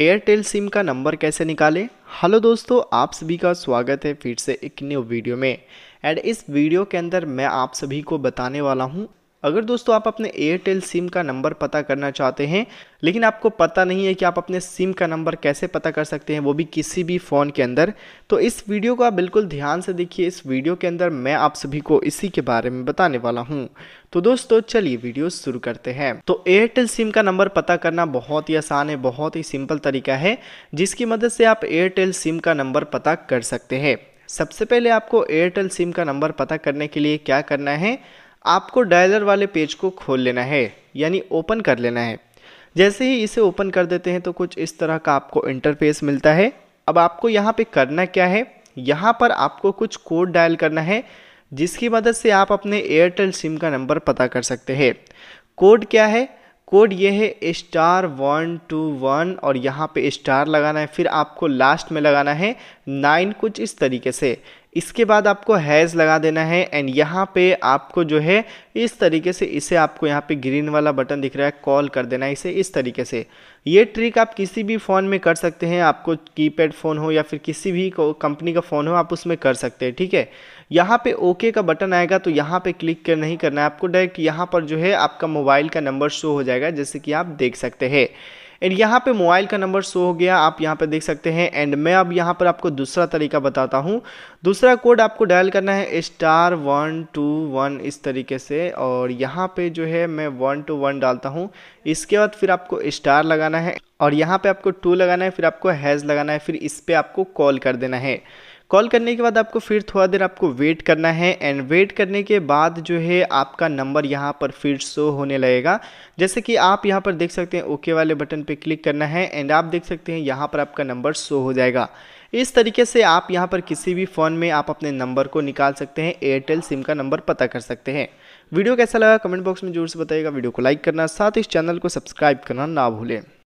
Airtel SIM का number कैसे निकालें हेलो दोस्तों आप सभी का स्वागत है फिर से एक न्यू वीडियो में एंड इस वीडियो के अंदर मैं आप सभी को बताने वाला हूँ अगर दोस्तों आप अपने एयरटेल सिम का नंबर पता करना चाहते हैं लेकिन आपको पता नहीं है कि आप अपने सिम का नंबर कैसे पता कर सकते हैं वो भी किसी भी फ़ोन के अंदर तो इस वीडियो को आप बिल्कुल ध्यान से देखिए इस वीडियो के अंदर मैं आप सभी को इसी के बारे में बताने वाला हूँ तो दोस्तों चलिए वीडियो शुरू करते हैं तो एयरटेल सिम का नंबर पता करना बहुत ही आसान है बहुत ही सिंपल तरीका है जिसकी मदद से आप एयरटेल सिम का नंबर पता कर सकते हैं सबसे पहले आपको एयरटेल सिम का नंबर पता करने के लिए क्या करना है आपको डायलर वाले पेज को खोल लेना है यानी ओपन कर लेना है जैसे ही इसे ओपन कर देते हैं तो कुछ इस तरह का आपको इंटरफेस मिलता है अब आपको यहाँ पे करना क्या है यहाँ पर आपको कुछ कोड डायल करना है जिसकी मदद से आप अपने एयरटेल सिम का नंबर पता कर सकते हैं कोड क्या है कोड ये है स्टार वन टू वन और यहाँ पे स्टार लगाना है फिर आपको लास्ट में लगाना है नाइन कुछ इस तरीके से इसके बाद आपको हैज़ लगा देना है एंड यहाँ पे आपको जो है इस तरीके से इसे आपको यहाँ पे ग्रीन वाला बटन दिख रहा है कॉल कर देना है इसे इस तरीके से ये ट्रिक आप किसी भी फ़ोन में कर सकते हैं आपको कीपैड फ़ोन हो या फिर किसी भी कंपनी का फ़ोन हो आप उसमें कर सकते हैं ठीक है यहाँ पे ओके का बटन आएगा तो यहाँ पे क्लिक कर नहीं करना है आपको डायरेक्ट यहाँ पर जो है आपका मोबाइल का नंबर शो हो जाएगा जैसे कि आप देख सकते हैं एंड यहाँ पे मोबाइल का नंबर शो हो गया आप यहाँ पे देख सकते हैं एंड मैं अब यहाँ पर आपको दूसरा तरीका बताता हूँ दूसरा कोड आपको डायल करना है स्टार वन टू वन इस तरीके से और यहाँ पे जो है मैं वन टू वन डालता हूँ इसके बाद फिर आपको स्टार लगाना है और यहाँ पे आपको टू लगाना है फिर आपको हैज़ लगाना है फिर इस पर आपको कॉल कर देना है कॉल करने के बाद आपको फिर थोड़ा देर आपको वेट करना है एंड वेट करने के बाद जो है आपका नंबर यहाँ पर फिर शो होने लगेगा जैसे कि आप यहाँ पर देख सकते हैं ओके वाले बटन पे क्लिक करना है एंड आप देख सकते हैं यहाँ पर आपका नंबर शो हो जाएगा इस तरीके से आप यहाँ पर किसी भी फ़ोन में आप अपने नंबर को निकाल सकते हैं एयरटेल सिम का नंबर पता कर सकते हैं वीडियो कैसा लगा कमेंट बॉक्स में जरूर से बताइएगा वीडियो को लाइक करना साथ इस चैनल को सब्सक्राइब करना ना भूलें